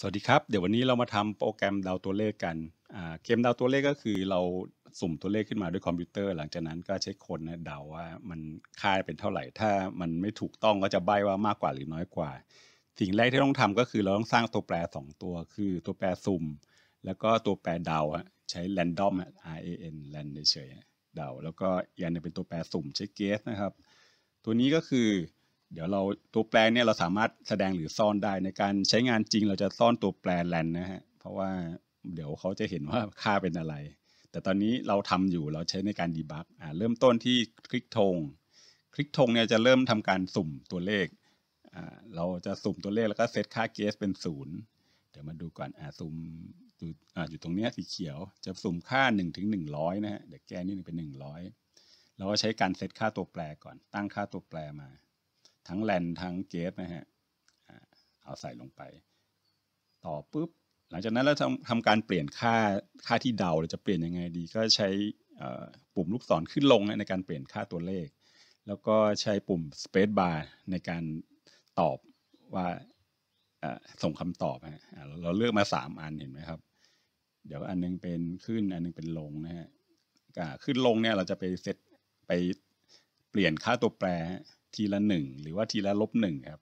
สวัสดีครับ เดี๋ยววันนี้ เรามาทำโปรแกรมเดาตัวเลขกันเกมเดาตัวเลขก็คือ เราสุ่มตัวเลขขึ้นมาด้วยคอมพิวเตอร์ หลังจากนั้นก็ใช้คนนะเดาว่ามันค่าเป็นเท่าไหร่ถ้ามันไม่ถูกต้องก็จะใบว่ามากกว่าหรือน้อยกว่าสิ่งแรกที่ต้องทำก็คือเราต้องสร้างตัวแปร 2 ตัวคือตัวแปรสุ่มแล้วก็ตัวแปรเดาใช้ random r a n rand เฉยเดาแล้วก็อีกอันนึงเป็นตัวแปรสุ่มใช้ guess นะครับ ตัวนี้ก็คือเดี๋ยวเราตัวแปรเนี่ยเราสามารถแสดงหรือซ่อนได้ในการใช้งานจริงเราจะซ่อนตัวแปรแลนนะฮะ เพราะว่าเดี๋ยวเขาจะเห็นว่าค่าเป็นอะไร แต่ตอนนี้เราทำอยู่เราใช้ในการดีบักอ่าเริ่มต้นที่คลิกธงคลิกธงเนี่ยจะเริ่มทำการสุ่มตัวเลขอ่าเราจะสุ่มตัวเลขแล้วก็เซตค่าเกสเป็นศูนย์เดี๋ยวมาดูก่อนอ่าสุ่มอยู่อ่าอยู่ตรงเนี้ยสีเขียวจะสุ่มค่า1ถึงหนึนะฮะ เดี๋ยวแก้นิดนึงเป็น 100 เราก็ใช้การเซตค่าตัวแปรก่อน ตั้งค่าตัวแปรมาทั้งแลนทั้งเกสนะฮะเอาใส่ลงไปต่อปุ๊บหลังจากนั้นเราทำทำการเปลี่ยนค่าค่าที่เดา เราจะเปลี่ยนยังไงดี ก็ใช้ปุ่มลูกศรขึ้นลงในการเปลี่ยนค่าตัวเลข แล้วก็ใช้ปุ่ม space bar ในการตอบว่าส่งคำตอบฮะเราเลือกมา 3อันเห็นไหมครับ เดี๋ยวอันนึงเป็นขึ้นอันนึงเป็นลงนะฮะขึ้นลงเนี่ยเราจะไปเซตไปเปลี่ยนค่าตัวแปรทีละหนึ่งหรือว่าทีละลบหนึ่งครับ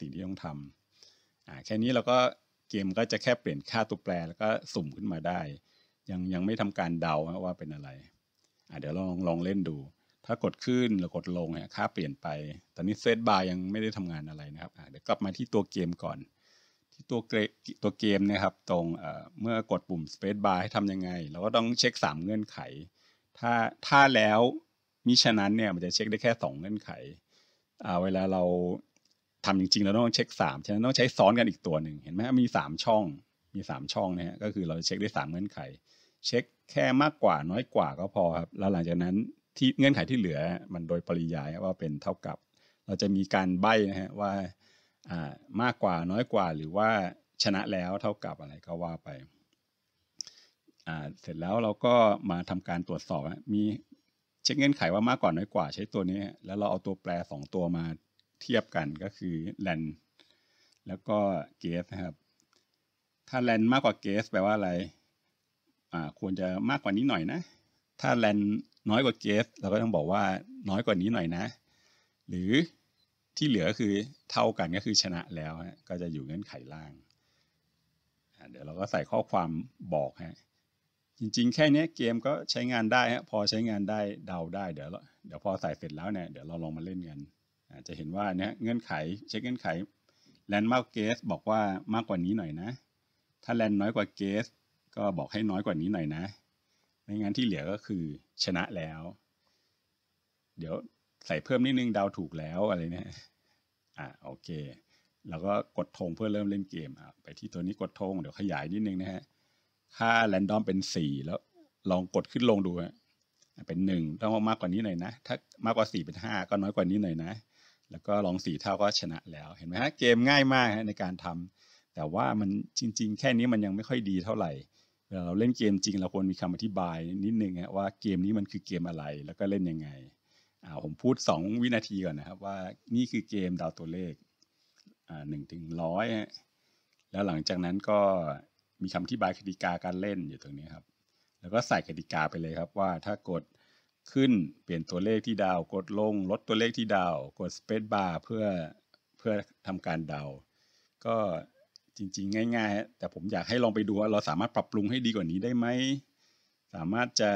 สิ่งที่ต้องทำอ่าแค่นี้เราก็เกมก็จะแค่เปลี่ยนค่าตัวแปร แล้วก็สุ่มขึ้นมาได้ ยังยังไม่ทำการเดาว่าเป็นอะไรอ่าเดี๋ยวลองลองเล่นดู ถ้ากดขึ้นหรือกดลงเนี่ยค่าเปลี่ยนไป ตอนนี้เซตบาร์ยังไม่ได้ทำงานอะไรนะครับอ่าเดี๋ยวกลับมาที่ตัวเกมก่อน ที่ตัวเกตัวเกมนะครับ ตรงเมื่อกดปุ่ม Space Bar ให้ทำยังไง เราก็ต้องเช็ค3เงื่อนไขถ้าถ้าแล้วมิฉะนั้นเนี่ยมันจะเช็คได้แค่ 2 เงื่อนไขเวลาเราทำจริงๆเราต้องเช็คสามฉะนั้นต้องใช้ซ้อนกันอีกตัวหนึ่ง เห็นไหมมีสามช่อง มีสามช่องนะฮะ ก็คือเราเช็คได้สามเงื่อนไข เช็คแค่มากกว่าน้อยกว่าก็พอครับ แล้วหลังจากนั้นที่เงื่อนไขที่เหลือ มันโดยปริยายว่าเป็นเท่ากับ เราจะมีการใบนะฮะว่ามากกว่าน้อยกว่าหรือว่าชนะแล้วเท่ากับอะไรก็ว่าไป เสร็จแล้วเราก็มาทำการตรวจสอบมีเช็คเงื่อนไขว่ามากกว่าน้อยกว่าใช้ตัวนี้ แล้วเราเอาตัวแปรสองตัวมาเทียบกันก็คือ len แล้วก็ g ก e นะครับ ถ้า len มากกว่า g ก e แปลว่าอะไรอ่าควรจะมากกว่านี้หน่อยนะ ถ้า len น้อยกว่า g ก e เราก็ต้องบอกว่าน้อยกว่านี้หน่อยนะ หรือที่เหลือคือเท่ากันก็คือชนะแล้วก็จะอยู่เงื่อนไขล่างเดี๋ยวเราก็ใส่ข้อความบอกฮะจริงๆแค่นี้เกมก็ใช้งานได้ฮะพอใช้งานได้เดาได้เดี๋ยวเดี๋ยวพอใส่เสร็จแล้วเนี่ยเดี๋ยวเราลองมาเล่นกันจะเห็นว่าเนี่ยเงื่อนไขเช็คเงื่อนไขแลนด์มากเกสบอกว่ามากกว่านี้หน่อยนะถ้าแลนน้อยกว่าเกส ก็บอกให้น้อยกว่านี้หน่อยนะไม่งั้นที่เหลือก็คือชนะแล้ว เดี๋ยวใส่เพิ่มนิดนึงเดาถูกแล้วอะไรเนี่ยอ่าโอเคแล้วก็กดธงเพื่อเริ่มเล่นเกมอ่ะไปที่ตัวนี้กดธงเดี๋ยวขยายนิดนึงนะฮะค่าแรนดอมเป็นสี่แล้วลองกดขึ้นลงดูเป็นหนึ่งต้องมากกว่านี้หน่อยนะ ถ้ามากกว่าสี่เป็นห้าก็น้อยกว่านี้หน่อยนะ แล้วก็ลองสี่เท่าก็ชนะแล้วเห็นไหมฮะเกมง่ายมากในการทำ แต่ว่ามันจริง ๆ แค่นี้มันยังไม่ค่อยดีเท่าไหร่เวลาเราเล่นเกมจริงเราควรมีคำอธิบายนิดนึงฮะว่าเกมนี้มันคือเกมอะไร แล้วก็เล่นยังไงอ่าผมพูด2วินาทีก่อนนะครับ ว่านี่คือเกมดาวตัวเลข อ่าหนึ่งถึงร้อยฮะแล้วหลังจากนั้นก็มีคำที่บายกติกาการเล่นอยู่ตรงนี้ครับ แล้วก็ใส่กติกาไปเลยครับว่าถ้ากดขึ้นเปลี่ยนตัวเลขที่ดาวกดลงลดตัวเลขที่ดาว กด Space Bar เพื่อเพื่อทำการเดา ก็จริง ๆ ง่ายๆแต่ผมอยากให้ลองไปดูว่า เราสามารถปรับปรุงให้ดีกว่านี้ได้ไหมสามารถจะ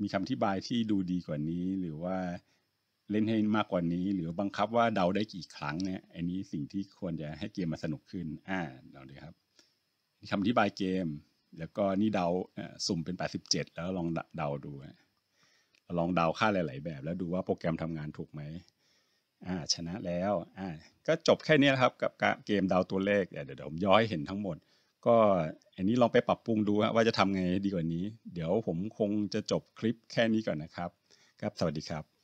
มีคำที่บายที่ดูดีกว่านี้ หรือว่าเล่นให้มากกว่านี้ หรือบังคับว่าเดาได้กี่ครั้งเนี่ยอันนี้สิ่งที่ควรจะให้เกมมาสนุกขึ้นอ่าเดาดีครับคำอธิบายเกมแล้วก็นี่เดาสุ่มเป็น87แล้วลองเดาดูลองเดาค่าหลาย ๆ แบบแล้วดูว่าโปรแกรมทำงานถูกไหมอ่าชนะแล้วอ่า ก็จบแค่นี้ครับ กับเกมเดาตัวเลขเดี๋ยวผมย้อยเห็นทั้งหมด ก็อันนี้ลองไปปรับปรุงดูว่าจะทำไงดีกว่านี้ เดี๋ยวผมคงจะจบคลิปแค่นี้ก่อนนะครับ ครับสวัสดีครับ